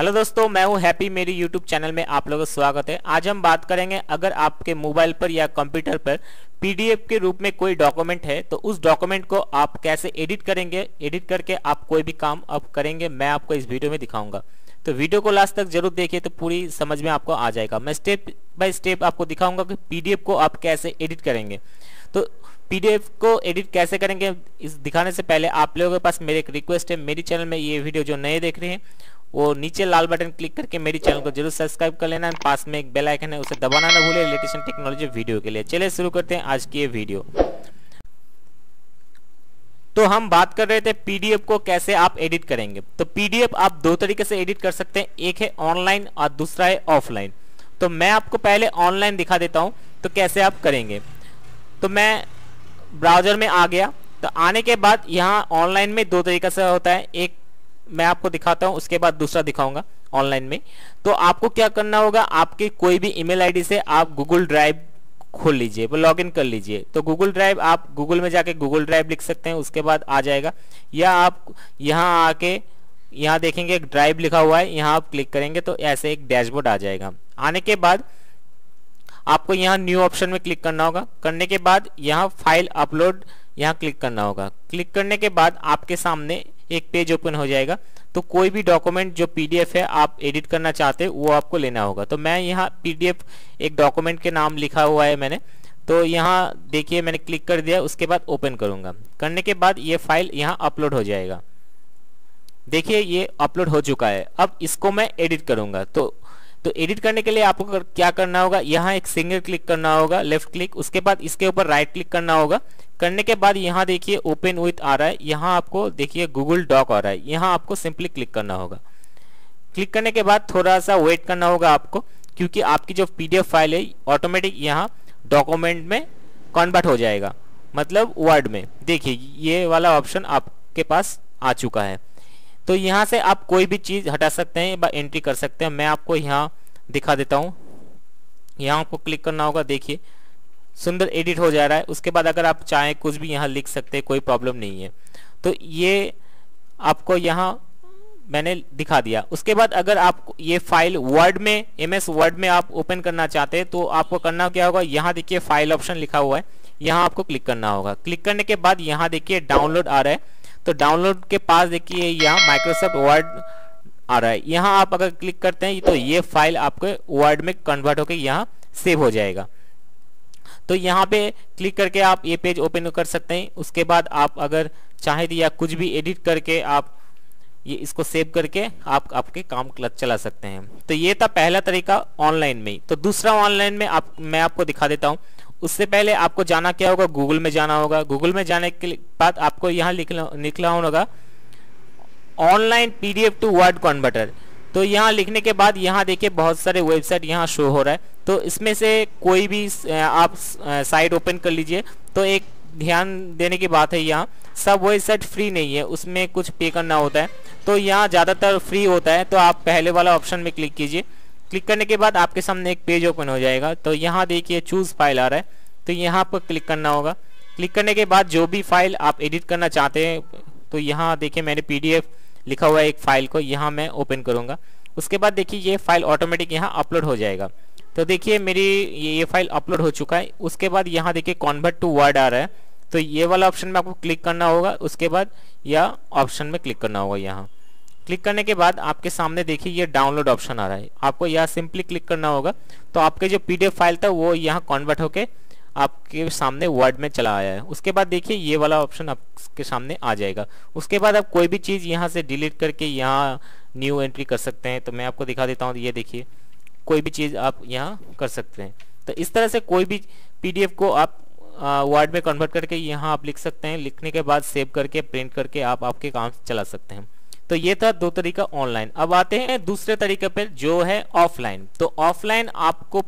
Hello दोस्तों मैं हूं हैप्पी मेरी यूट्यूब चैनल में आप लोगों का स्वागत है आज हम बात करेंगे अगर आपके मोबाइल पर या कंप्यूटर पर पीडीएफ के रूप में कोई डॉक्यूमेंट है तो उस डॉक्यूमेंट को आप कैसे एडिट करेंगे एडिट करके आप कोई भी काम अब करेंगे मैं आपको इस वीडियो में दिखाऊंगा तो वीडियो को लास्ट तक जरूर देखिए तो पूरी समझ में आपको आ जाएगा मैं स्टेप बाय स्टेप आपको दिखाऊंगा कि पीडीएफ को आप कैसे एडिट करेंगे तो पीडीएफ को एडिट कैसे करेंगे इस दिखाने से पहले आप लोगों के पास मेरे एक रिक्वेस्ट है मेरी चैनल में ये वीडियो जो नए देख रहे हैं वो नीचे लाल बटन क्लिक करके मेरी चैनल को जरूर सब्सक्राइब कर लेना पास में एक बेल आइकन है उसे दबाना ना भूले लेटेस्ट टेक्नोलॉजी वीडियो के लिए चलिए शुरू करते हैं आज की ये वीडियो तो हम बात कर रहे थे पीडीएफ को कैसे आप एडिट करेंगे तो पीडीएफ आप दो तरीके से एडिट कर सकते हैं एक है ऑनलाइन और दूसरा है ऑफलाइन तो मैं आपको पहले ऑनलाइन दिखा देता हूँ तो कैसे आप करेंगे तो मैं ब्राउजर में आ गया तो आने के बाद यहाँ ऑनलाइन में दो तरीका से होता है एक मैं आपको दिखाता हूँ उसके बाद दूसरा दिखाऊंगा ऑनलाइन में तो आपको क्या करना होगा आपकी कोई भी ईमेल आईडी से आप गूगल ड्राइव खोल लीजिए लॉग इन कर लीजिए तो गूगल ड्राइव आप गूगल में जाके गूगल ड्राइव लिख सकते हैं उसके बाद आ जाएगा या आप यहाँ आके यहाँ देखेंगे एक ड्राइव लिखा हुआ है यहाँ आप क्लिक करेंगे तो ऐसे एक डैशबोर्ड आ जाएगा आने के बाद आपको यहाँ न्यू ऑप्शन में क्लिक करना होगा करने के बाद यहाँ फाइल अपलोड यहाँ क्लिक करना होगा क्लिक करने के बाद आपके सामने एक पेज ओपन हो जाएगा तो कोई भी डॉक्यूमेंट जो पीडीएफ है आप एडिट करना चाहते हैं वो आपको लेना होगा तो मैं यहाँ पीडीएफ एक डॉक्यूमेंट के नाम लिखा हुआ है मैंने तो यहाँ देखिए मैंने क्लिक कर दिया उसके बाद ओपन करूँगा करने के बाद ये फाइल यहाँ अपलोड हो जाएगा देखिए ये अपलोड हो चुका है अब इसको मैं एडिट करूँगा तो तो एडिट करने के लिए आपको कर, क्या करना होगा यहाँ एक सिंगल क्लिक करना होगा लेफ्ट क्लिक उसके बाद इसके ऊपर राइट क्लिक करना होगा करने के बाद यहाँ देखिए ओपन विथ आ रहा है यहाँ आपको देखिए गूगल डॉक आ रहा है यहाँ आपको सिंपली क्लिक करना होगा क्लिक करने के बाद थोड़ा सा वेट करना होगा आपको क्योंकि आपकी जो पी फाइल है ऑटोमेटिक यहाँ डॉक्यूमेंट में कन्वर्ट हो जाएगा मतलब वर्ड में देखिए ये वाला ऑप्शन आपके पास आ चुका है तो यहाँ से आप कोई भी चीज़ हटा सकते हैं या एंट्री कर सकते हैं मैं आपको यहाँ दिखा देता हूँ यहाँ आपको क्लिक करना होगा देखिए सुंदर एडिट हो जा रहा है उसके बाद अगर आप चाहें कुछ भी यहाँ लिख सकते हैं कोई प्रॉब्लम नहीं है तो ये आपको यहाँ मैंने दिखा दिया उसके बाद अगर आप ये फाइल वर्ड में एम एस वर्ड में आप ओपन करना चाहते हैं तो आपको करना क्या होगा यहाँ देखिए फाइल ऑप्शन लिखा हुआ है यहाँ आपको क्लिक करना होगा क्लिक करने के बाद यहाँ देखिए डाउनलोड आ रहा है तो डाउनलोड के पास देखिए यहाँ माइक्रोसॉफ्ट वर्ड आ रहा है यहाँ आप अगर क्लिक करते हैं तो ये फाइल आपके वर्ड में कन्वर्ट होकर यहाँ सेव हो जाएगा तो यहाँ पे क्लिक करके आप ये पेज ओपन कर सकते हैं उसके बाद आप अगर चाहे तो या कुछ भी एडिट करके आप ये इसको सेव करके आप आपके काम चला सकते हैं तो ये था पहला तरीका ऑनलाइन में तो दूसरा ऑनलाइन में आप मैं आपको दिखा देता हूँ उससे पहले आपको जाना क्या होगा गूगल में जाना होगा गूगल में जाने के बाद आपको यहाँ निकला होगा online PDF to word converter तो यहाँ लिखने के बाद यहाँ देखिए बहुत सारे वेबसाइट यहाँ शो हो रहा है तो इसमें से कोई भी आप साइट ओपन कर लीजिए तो एक ध्यान देने की बात है यहाँ सब वेबसाइट फ्री नहीं है उसमें कुछ पे करना होता है तो यहाँ ज़्यादातर फ्री होता है तो आप पहले वाला ऑप्शन में क्लिक कीजिए क्लिक करने के बाद आपके सामने एक पेज ओपन हो जाएगा तो यहाँ देखिए चूज़ फाइल आ रहा है तो यहाँ पर क्लिक करना होगा क्लिक करने के बाद जो भी फाइल आप एडिट करना चाहते हैं तो यहाँ देखिए मैंने पी लिखा हुआ एक फाइल को यहाँ मैं ओपन करूँगा उसके बाद देखिए ये फाइल ऑटोमेटिक यहाँ अपलोड हो जाएगा तो देखिए मेरी ये, ये फाइल अपलोड हो चुका है उसके बाद यहाँ देखिए कॉन्वर्ट टू वर्ड आ रहा है तो ये वाला ऑप्शन में आपको क्लिक करना होगा उसके बाद यह ऑप्शन में क्लिक करना होगा यहाँ क्लिक करने के बाद आपके सामने देखिए ये डाउनलोड ऑप्शन आ रहा है आपको यहाँ सिंपली क्लिक करना होगा तो आपके जो पीडीएफ फाइल था वो यहाँ कॉन्वर्ट होकर आपके सामने वर्ड में चला आया है उसके बाद देखिए ये वाला ऑप्शन आपके सामने आ जाएगा उसके बाद आप कोई भी चीज़ यहाँ से डिलीट करके यहाँ न्यू एंट्री कर सकते हैं तो मैं आपको दिखा देता हूँ ये देखिए कोई भी चीज़ आप यहाँ कर सकते हैं तो इस तरह से कोई भी पी को आप वर्ड में कन्वर्ट करके यहाँ आप लिख सकते हैं लिखने के बाद सेव करके प्रिंट करके आप आपके काम चला सकते हैं तो ये था दो तरीका ऑनलाइन अब आते हैं दूसरे तरीके पर जो है ऑफलाइन तो ऑफलाइन आपको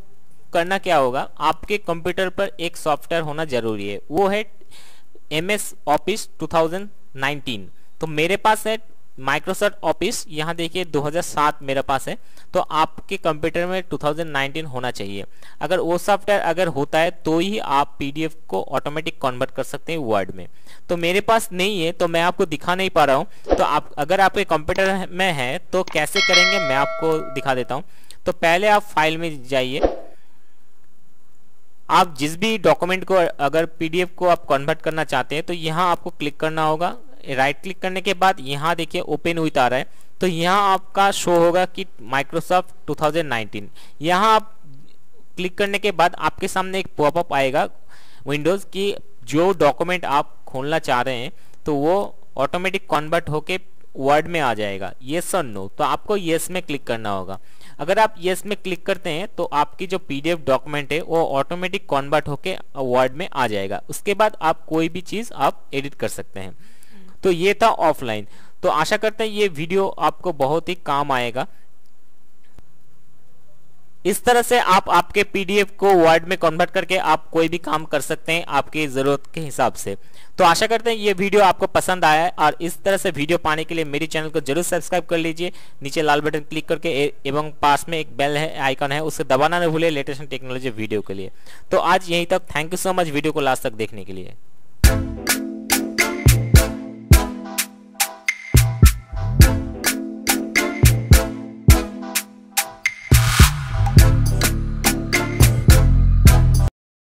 करना क्या होगा आपके कंप्यूटर पर एक सॉफ्टवेयर होना जरूरी है वो है एम एस ऑफिस टू तो मेरे पास है माइक्रोसॉफ्ट ऑफिस यहाँ देखिए 2007 मेरे पास है तो आपके कंप्यूटर में 2019 होना चाहिए अगर वो सॉफ्टवेयर अगर होता है तो ही आप पीडीएफ को ऑटोमेटिक कन्वर्ट कर सकते हैं वर्ड में तो मेरे पास नहीं है तो मैं आपको दिखा नहीं पा रहा हूँ तो आप अगर आपके कंप्यूटर में है तो कैसे करेंगे मैं आपको दिखा देता हूँ तो पहले आप फाइल में जाइए आप जिस भी डॉक्यूमेंट को अगर पीडीएफ को आप कन्वर्ट करना चाहते हैं तो यहाँ आपको क्लिक करना होगा राइट क्लिक करने के बाद यहाँ देखिए ओपन हुई आ रहा है तो यहाँ आपका शो होगा कि माइक्रोसॉफ्ट 2019 यहाँ आप क्लिक करने के बाद आपके सामने एक पॉपअप आएगा विंडोज़ की जो डॉक्यूमेंट आप खोलना चाह रहे हैं तो वो ऑटोमेटिक कन्वर्ट होके वर्ड में आ जाएगा येस और नो तो आपको येस में क्लिक करना होगा अगर आप येस में क्लिक करते हैं तो आपकी जो पीडीएफ डॉक्यूमेंट है वो ऑटोमेटिक कॉन्वर्ट होकर वर्ड में आ जाएगा उसके बाद आप कोई भी चीज़ आप एडिट कर सकते हैं हम्म। तो ये था ऑफलाइन तो आशा करते हैं ये वीडियो आपको बहुत ही काम आएगा इस तरह से आप आपके पीडीएफ को वर्ड में कन्वर्ट करके आप कोई भी काम कर सकते हैं आपकी ज़रूरत के हिसाब से तो आशा करते हैं ये वीडियो आपको पसंद आया है और इस तरह से वीडियो पाने के लिए मेरे चैनल को जरूर सब्सक्राइब कर लीजिए नीचे लाल बटन क्लिक करके एवं पास में एक बेल है आइकन है उसे दबाना न भूले लेटेस्ट टेक्नोलॉजी वीडियो के लिए तो आज यहीं तक thank you so much video को लास्ट तक देखने के लिए